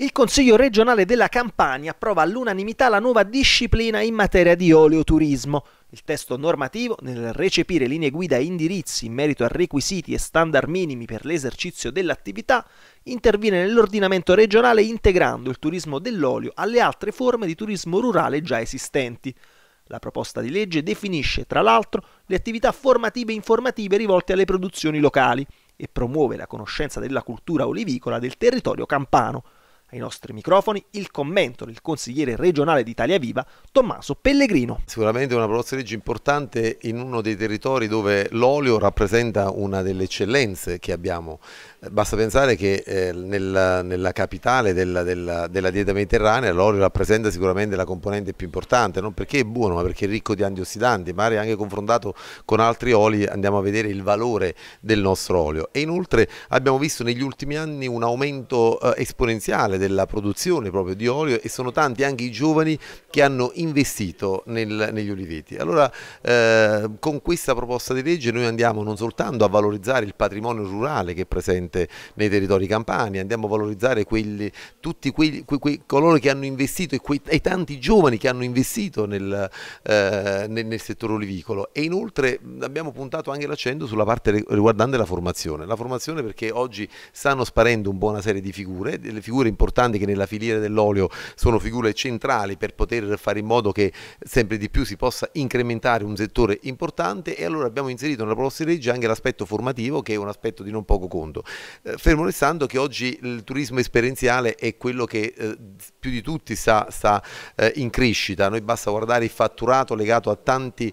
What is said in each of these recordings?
Il Consiglio regionale della Campania approva all'unanimità la nuova disciplina in materia di oleoturismo. Il testo normativo, nel recepire linee guida e indirizzi in merito a requisiti e standard minimi per l'esercizio dell'attività, interviene nell'ordinamento regionale integrando il turismo dell'olio alle altre forme di turismo rurale già esistenti. La proposta di legge definisce, tra l'altro, le attività formative e informative rivolte alle produzioni locali e promuove la conoscenza della cultura olivicola del territorio campano ai nostri microfoni il commento del consigliere regionale d'Italia Viva, Tommaso Pellegrino. Sicuramente una proposta di legge importante in uno dei territori dove l'olio rappresenta una delle eccellenze che abbiamo. Eh, basta pensare che eh, nella, nella, capitale della, della, della dieta mediterranea l'olio rappresenta sicuramente la componente più importante, non perché è buono ma perché è ricco di antiossidanti, magari anche confrontato con altri oli andiamo a vedere il valore del nostro olio. E inoltre abbiamo visto negli ultimi anni un aumento eh, esponenziale della produzione proprio di olio e sono tanti anche i giovani che hanno investito nel, negli oliveti. Allora eh, con questa proposta di legge noi andiamo non soltanto a valorizzare il patrimonio rurale che è presente nei territori campani, andiamo a valorizzare quelli, tutti quelli, que, que, coloro che hanno investito e, quei, e, tanti giovani che hanno investito nel, eh, nel, nel settore olivicolo e inoltre abbiamo puntato anche l'accento sulla parte riguardante la formazione. La formazione perché oggi stanno sparendo un buona serie di figure, delle figure importanti importanti che nella filiera dell'olio sono figure centrali per poter fare in modo che sempre di più si possa incrementare un settore importante e allora abbiamo inserito nella proposta di legge anche l'aspetto formativo che è un aspetto di non poco conto. Eh, fermo restando che oggi il turismo esperienziale è quello che eh, più di tutti sta, sta eh, in crescita, noi basta guardare il fatturato legato a tanti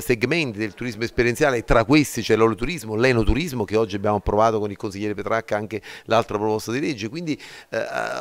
segmenti del turismo esperienziale e tra questi c'è l'oloturismo, l'enoturismo che oggi abbiamo approvato con il consigliere Petracca anche l'altra proposta di legge, quindi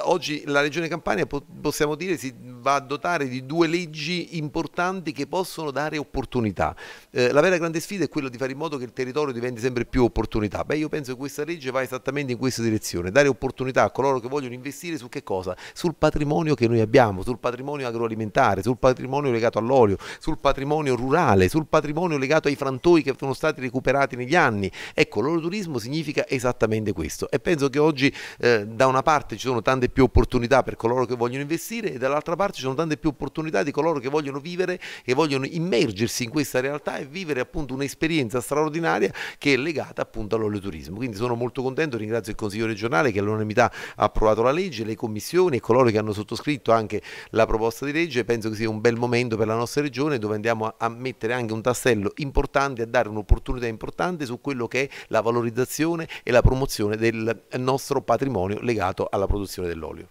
oggi la Regione Campania possiamo dire si va a dotare di due leggi importanti che possono dare opportunità. Eh, la vera grande sfida è quella di fare in modo che il territorio diventi sempre più opportunità. Beh, io penso che questa legge va esattamente in questa direzione, dare opportunità a coloro che vogliono investire su che cosa? Sul patrimonio che noi abbiamo, sul patrimonio agroalimentare, sul patrimonio legato all'olio, sul patrimonio rurale, sul patrimonio legato ai frantoi che sono stati recuperati negli anni. Ecco, l'oroturismo significa esattamente questo e penso che oggi eh, da una parte ci sono tante tante più opportunità per coloro che vogliono investire e dall'altra parte ci sono tante più opportunità di coloro che vogliono vivere, che vogliono immergersi in questa realtà e vivere appunto un'esperienza straordinaria che è legata appunto all'olioturismo. Quindi sono molto contento, ringrazio il Consiglio regionale che all'unanimità ha approvato la legge, le commissioni e coloro che hanno sottoscritto anche la proposta di legge. Penso che sia un bel momento per la nostra regione dove andiamo a mettere anche un tassello importante, a dare un'opportunità importante su quello che è la valorizzazione e la promozione del nostro patrimonio legato alla produzione del el óleo.